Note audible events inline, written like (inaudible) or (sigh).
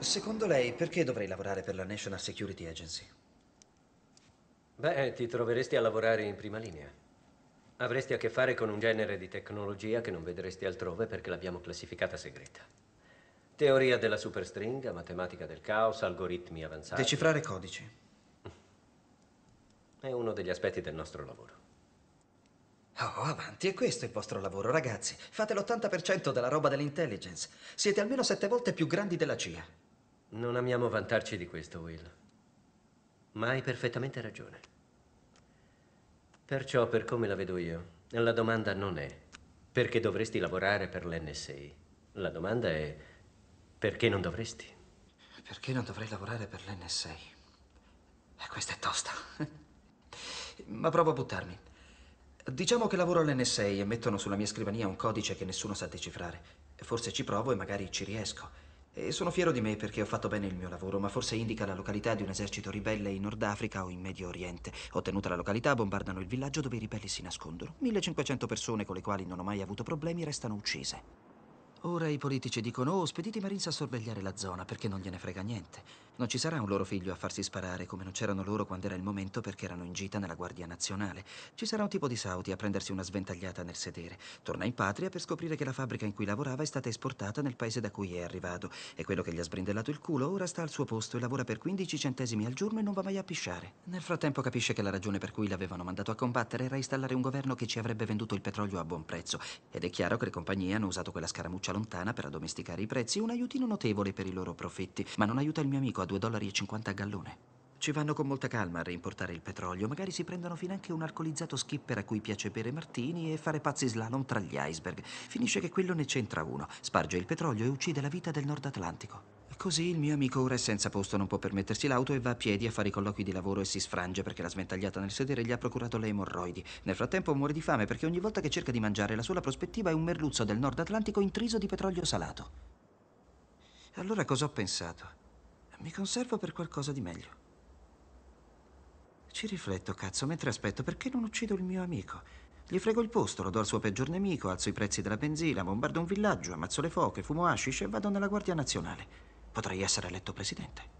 Secondo lei, perché dovrei lavorare per la National Security Agency? Beh, ti troveresti a lavorare in prima linea. Avresti a che fare con un genere di tecnologia che non vedresti altrove perché l'abbiamo classificata segreta. Teoria della superstringa, matematica del caos, algoritmi avanzati. Decifrare codici. È uno degli aspetti del nostro lavoro. Oh, avanti, e questo è il vostro lavoro, ragazzi. Fate l'80% della roba dell'intelligence. Siete almeno sette volte più grandi della CIA. Non amiamo vantarci di questo, Will. Ma hai perfettamente ragione. Perciò, per come la vedo io, la domanda non è perché dovresti lavorare per l'NSA. La domanda è perché non dovresti? Perché non dovrei lavorare per l'NSA? Eh, questa è tosta. (laughs) Ma provo a buttarmi. Diciamo che lavoro all'NSA e mettono sulla mia scrivania un codice che nessuno sa decifrare. Forse ci provo e magari ci riesco. E sono fiero di me perché ho fatto bene il mio lavoro, ma forse indica la località di un esercito ribelle in Nord Africa o in Medio Oriente. Ottenuta la località, bombardano il villaggio dove i ribelli si nascondono. 1500 persone con le quali non ho mai avuto problemi restano uccise. Ora i politici dicono, oh, spedite i Marines a sorvegliare la zona, perché non gliene frega niente. Non ci sarà un loro figlio a farsi sparare, come non c'erano loro quando era il momento perché erano in gita nella Guardia Nazionale. Ci sarà un tipo di Saudi a prendersi una sventagliata nel sedere. Torna in patria per scoprire che la fabbrica in cui lavorava è stata esportata nel paese da cui è arrivato e quello che gli ha sbrindellato il culo ora sta al suo posto e lavora per 15 centesimi al giorno e non va mai a pisciare. Nel frattempo capisce che la ragione per cui l'avevano mandato a combattere era installare un governo che ci avrebbe venduto il petrolio a buon prezzo ed è chiaro che le compagnie hanno usato quella scaramuccia provincia lontana per addomesticare i prezzi, un aiutino notevole per i loro profitti, ma non aiuta il mio amico a 2,50 dollari a gallone. Ci vanno con molta calma a reimportare il petrolio, magari si prendono finanche un alcolizzato skipper a cui piace bere martini e fare pazzi slalom tra gli iceberg. Finisce che quello ne c'entra uno, sparge il petrolio e uccide la vita del Nord Atlantico. Così il mio amico ora è senza posto, non può permettersi l'auto e va a piedi a fare i colloqui di lavoro e si sfrange perché la sventagliata nel sedere gli ha procurato le emorroidi. Nel frattempo muore di fame perché ogni volta che cerca di mangiare la sola prospettiva è un merluzzo del nord Atlantico intriso di petrolio salato. Allora cosa ho pensato? Mi conservo per qualcosa di meglio. Ci rifletto, cazzo, mentre aspetto, perché non uccido il mio amico? Gli frego il posto, lo do al suo peggior nemico, alzo i prezzi della benzina, bombardo un villaggio, ammazzo le foche, fumo hashish e vado nella Guardia Nazionale. Potrei essere eletto presidente.